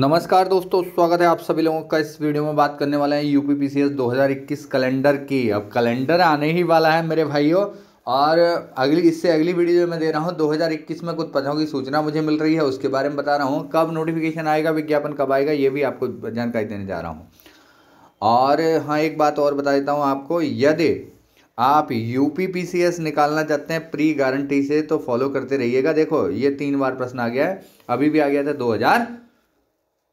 नमस्कार दोस्तों स्वागत है आप सभी लोगों का इस वीडियो में बात करने वाले हैं U P P C S दो हज़ार इक्कीस कैलेंडर की अब कैलेंडर आने ही वाला है मेरे भाइयों और अगली इससे अगली वीडियो जो मैं दे रहा हूँ 2021 में कुछ पदों की सूचना मुझे मिल रही है उसके बारे में बता रहा हूँ कब नोटिफिकेशन आएगा विज्ञापन कब आएगा ये भी आपको जानकारी देने जा रहा हूँ और हाँ एक बात और बता देता हूँ आपको यदि आप U P P C S निकालना चाहते हैं प्री गारंटी से तो फॉलो करते रहिएगा देखो ये तीन बार प्रश्न आ गया है अभी भी आ गया था दो हज़ार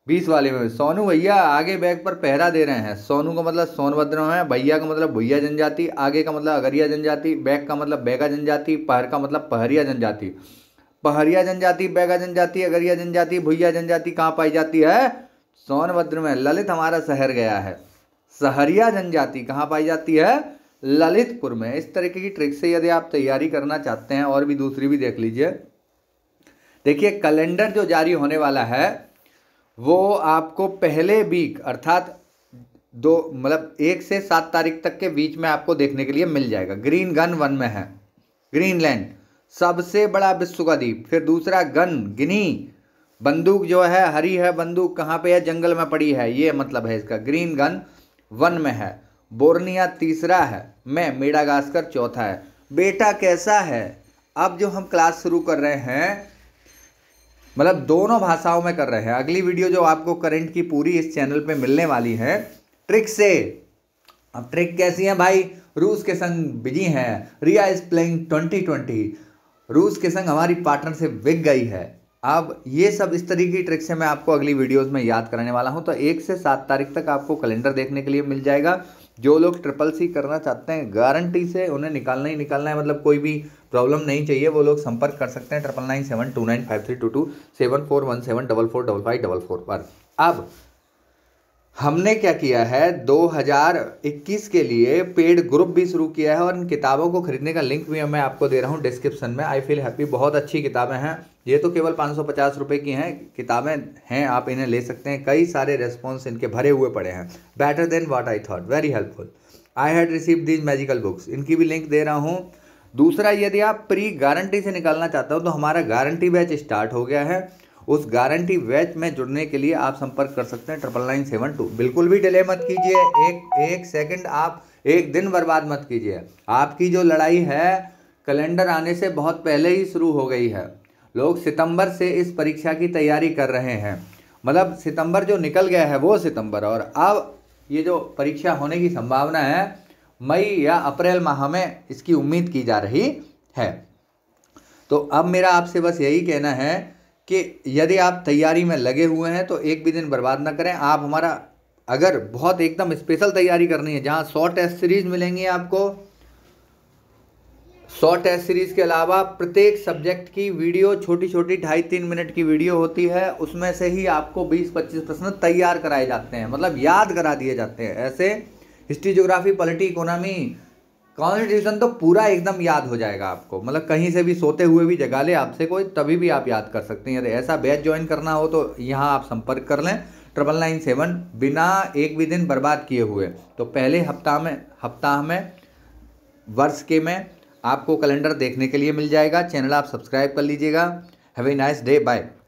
बीस वाले में सोनू भैया आगे बैग पर पहरा दे रहे हैं सोनू का मतलब सोनभद्र है भैया का मतलब भुया जनजाति आगे का मतलब अगरिया जनजाति बैग का मतलब बैगा जनजाति पहर का मतलब पहरिया जनजाति पहरिया जनजाति बैगा जनजाति अगरिया जनजाति भुया जनजाति कहाँ पाई जाती है सोनभद्र में ललित हमारा शहर गया है सहरिया जनजाति कहाँ पाई जाती है ललितपुर में इस तरीके की ट्रिक से यदि आप तैयारी करना चाहते हैं और भी दूसरी भी देख लीजिए देखिए कैलेंडर जो जारी होने वाला है वो आपको पहले वीक अर्थात दो मतलब एक से सात तारीख तक के बीच में आपको देखने के लिए मिल जाएगा ग्रीन गन वन में है ग्रीनलैंड सबसे बड़ा विश्व का द्वीप फिर दूसरा गन गिनी बंदूक जो है हरी है बंदूक कहाँ पे है जंगल में पड़ी है ये मतलब है इसका ग्रीन गन वन में है बोर्निया तीसरा है मैं मेडागास्कर चौथा है बेटा कैसा है अब जो हम क्लास शुरू कर रहे हैं मतलब दोनों भाषाओं में कर रहे हैं अगली वीडियो जो आपको करंट की पूरी इस चैनल पे मिलने वाली है ट्रिक से अब ट्रिक कैसी है भाई रूस के संग बिजी हैं Riya is playing twenty twenty रूस के संग हमारी पार्टनरशिप बिक गई है अब ये सब इस तरीके की ट्रिक्स से मैं आपको अगली वीडियोस में याद कराने वाला हूँ तो एक से सात तारीख तक आपको कैलेंडर देखने के लिए मिल जाएगा जो लोग ट्रिपल सी करना चाहते हैं गारंटी से उन्हें निकालना ही निकालना है मतलब कोई भी प्रॉब्लम नहीं चाहिए वो लोग संपर्क कर सकते हैं triple nine seven two nine five three two two seven four one seven double four double five double four पर अब हमने क्या किया है 2021 के लिए पेड ग्रुप भी शुरू किया है और इन किताबों को खरीदने का लिंक भी मैं आपको दे रहा हूँ डिस्क्रिप्शन में आई फील हैप्पी बहुत अच्छी किताबें हैं ये तो केवल पाँच सौ पचास रुपये की हैं किताबें हैं आप इन्हें ले सकते हैं कई सारे रेस्पॉन्स इनके भरे हुए पड़े हैं better than what I thought very helpful I had receive these magical books इनकी भी लिंक दे रहा हूँ दूसरा यदि आप प्री गारंटी से निकालना चाहते हो तो हमारा गारंटी बैच स्टार्ट हो गया है उस गारंटी बैच में जुड़ने के लिए आप संपर्क कर सकते हैं ट्रिपल नाइन सेवन टू बिल्कुल भी डिले मत कीजिए एक एक सेकंड आप एक दिन बर्बाद मत कीजिए आपकी जो लड़ाई है कैलेंडर आने से बहुत पहले ही शुरू हो गई है लोग सितंबर से इस परीक्षा की तैयारी कर रहे हैं मतलब सितंबर जो निकल गया है वो सितंबर और अब ये जो परीक्षा होने की संभावना है मई या अप्रैल माह में इसकी उम्मीद की जा रही है तो अब मेरा आपसे बस यही कहना है कि यदि आप तैयारी में लगे हुए हैं तो एक भी दिन बर्बाद ना करें आप हमारा अगर बहुत एकदम स्पेशल तैयारी करनी है जहाँ सौ टेस्ट सीरीज मिलेंगी आपको सौ टेस्ट सीरीज के अलावा प्रत्येक सब्जेक्ट की वीडियो छोटी छोटी ढाई तीन मिनट की वीडियो होती है उसमें से ही आपको बीस पच्चीस प्रश्न तैयार कराए जाते हैं मतलब याद करा दिए जाते हैं ऐसे history geography polity economy constitution तो पूरा एकदम याद हो जाएगा आपको मतलब कहीं से भी सोते हुए भी जगा ले आपसे कोई तभी भी आप याद कर सकते हैं यदि ऐसा बैच ज्वाइन करना हो तो यहाँ आप संपर्क कर लें ट्रिपल नाइन सेवन बिना एक भी दिन बर्बाद किए हुए तो पहले हफ्ता में हफ्ता में वर्ष के में आपको कैलेंडर देखने के लिए मिल जाएगा चैनल आप सब्सक्राइब कर लीजिएगा हैवे नाइस डे बाय